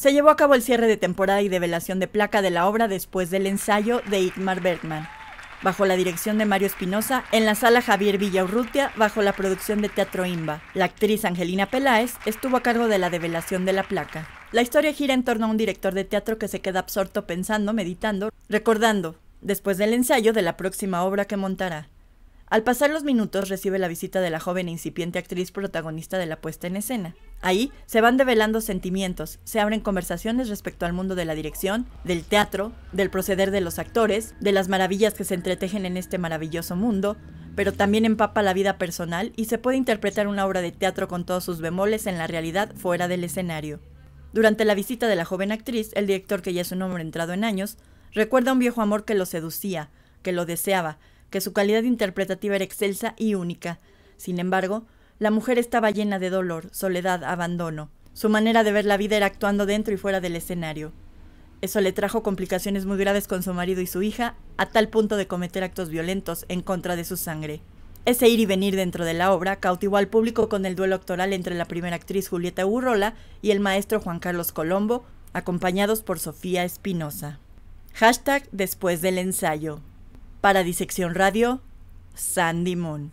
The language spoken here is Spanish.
Se llevó a cabo el cierre de temporada y develación de placa de la obra después del ensayo de Igmar Bergman, bajo la dirección de Mario Espinosa, en la sala Javier Villaurrutia, bajo la producción de Teatro Imba. La actriz Angelina Peláez estuvo a cargo de la develación de la placa. La historia gira en torno a un director de teatro que se queda absorto pensando, meditando, recordando, después del ensayo de la próxima obra que montará. Al pasar los minutos recibe la visita de la joven e incipiente actriz protagonista de la puesta en escena. Ahí se van develando sentimientos, se abren conversaciones respecto al mundo de la dirección, del teatro, del proceder de los actores, de las maravillas que se entretejen en este maravilloso mundo, pero también empapa la vida personal y se puede interpretar una obra de teatro con todos sus bemoles en la realidad fuera del escenario. Durante la visita de la joven actriz, el director, que ya es un hombre entrado en años, recuerda un viejo amor que lo seducía, que lo deseaba, que su calidad interpretativa era excelsa y única. Sin embargo, la mujer estaba llena de dolor, soledad, abandono. Su manera de ver la vida era actuando dentro y fuera del escenario. Eso le trajo complicaciones muy graves con su marido y su hija, a tal punto de cometer actos violentos en contra de su sangre. Ese ir y venir dentro de la obra cautivó al público con el duelo actoral entre la primera actriz Julieta Urrola y el maestro Juan Carlos Colombo, acompañados por Sofía Espinosa. Hashtag después del ensayo. Para Disección Radio, Sandy Moon.